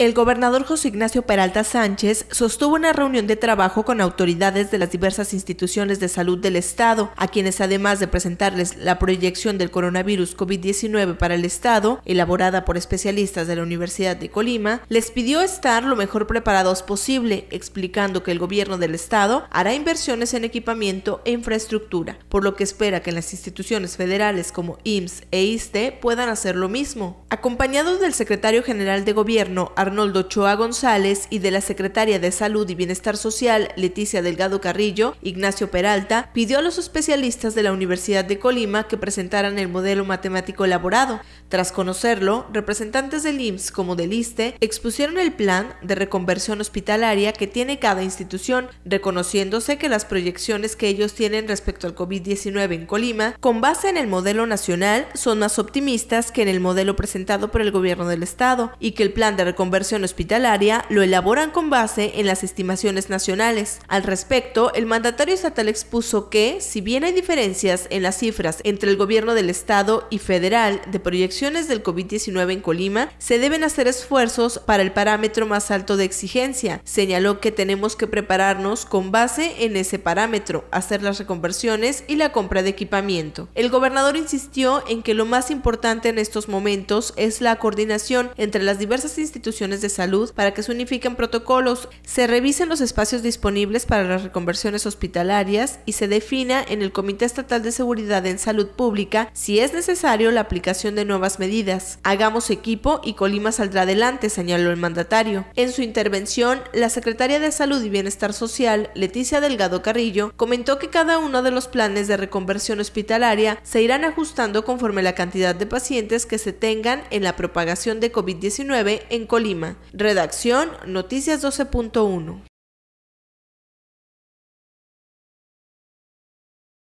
El gobernador José Ignacio Peralta Sánchez sostuvo una reunión de trabajo con autoridades de las diversas instituciones de salud del Estado, a quienes además de presentarles la proyección del coronavirus COVID-19 para el Estado, elaborada por especialistas de la Universidad de Colima, les pidió estar lo mejor preparados posible, explicando que el gobierno del Estado hará inversiones en equipamiento e infraestructura, por lo que espera que las instituciones federales como IMSS e ISTE puedan hacer lo mismo. Acompañados del secretario general de gobierno, Arnoldo Choa González y de la secretaria de Salud y Bienestar Social, Leticia Delgado Carrillo, Ignacio Peralta, pidió a los especialistas de la Universidad de Colima que presentaran el modelo matemático elaborado. Tras conocerlo, representantes del IMSS como del ISTE expusieron el plan de reconversión hospitalaria que tiene cada institución, reconociéndose que las proyecciones que ellos tienen respecto al COVID-19 en Colima, con base en el modelo nacional, son más optimistas que en el modelo presentado por el gobierno del estado y que el plan de reconversión hospitalaria lo elaboran con base en las estimaciones nacionales. Al respecto, el mandatario estatal expuso que, si bien hay diferencias en las cifras entre el gobierno del Estado y federal de proyecciones del COVID-19 en Colima, se deben hacer esfuerzos para el parámetro más alto de exigencia. Señaló que tenemos que prepararnos con base en ese parámetro, hacer las reconversiones y la compra de equipamiento. El gobernador insistió en que lo más importante en estos momentos es la coordinación entre las diversas instituciones de salud para que se unifiquen protocolos, se revisen los espacios disponibles para las reconversiones hospitalarias y se defina en el Comité Estatal de Seguridad en Salud Pública si es necesario la aplicación de nuevas medidas. Hagamos equipo y Colima saldrá adelante, señaló el mandatario. En su intervención, la secretaria de Salud y Bienestar Social, Leticia Delgado Carrillo, comentó que cada uno de los planes de reconversión hospitalaria se irán ajustando conforme la cantidad de pacientes que se tengan en la propagación de COVID-19 en Colima Redacción Noticias 12.1.